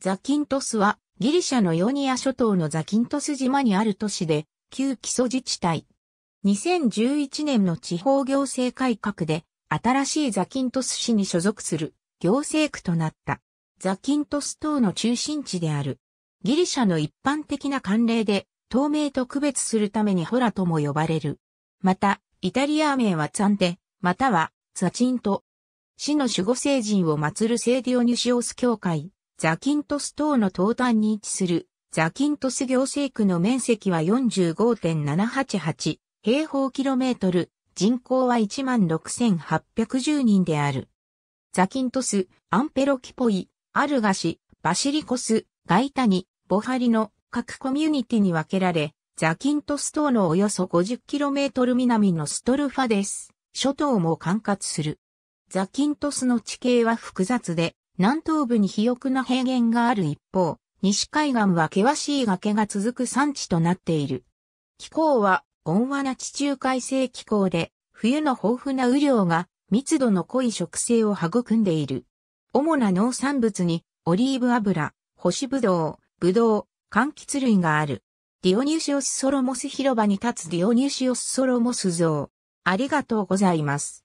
ザキントスはギリシャのヨニア諸島のザキントス島にある都市で旧基礎自治体。2011年の地方行政改革で新しいザキントス市に所属する行政区となった。ザキントス島の中心地である。ギリシャの一般的な慣例で、透明と区別するためにホラとも呼ばれる。また、イタリア名はツァンテ、またはザチント。市の守護聖人を祀る聖ディオニュシオス教会、ザキントス島の東端に位置するザキントス行政区の面積は45.788平方キロメートル、人口は16,810人である。ザキントス、アンペロキポイ、アルガシ、バシリコス、ガイタニ、ボハリの各コミュニティに分けられ、ザキントス島のおよそ 50km 南のストルファです。諸島も管轄する。ザキントスの地形は複雑で、南東部に肥沃な平原がある一方、西海岸は険しい崖が続く山地となっている。気候は温和な地中海性気候で、冬の豊富な雨量が密度の濃い植生を育んでいる。主な農産物にオリーブ油、干しぶどう、ぶどう、柑橘類がある。ディオニュシオス・ソロモス広場に立つディオニュシオス・ソロモス像。ありがとうございます。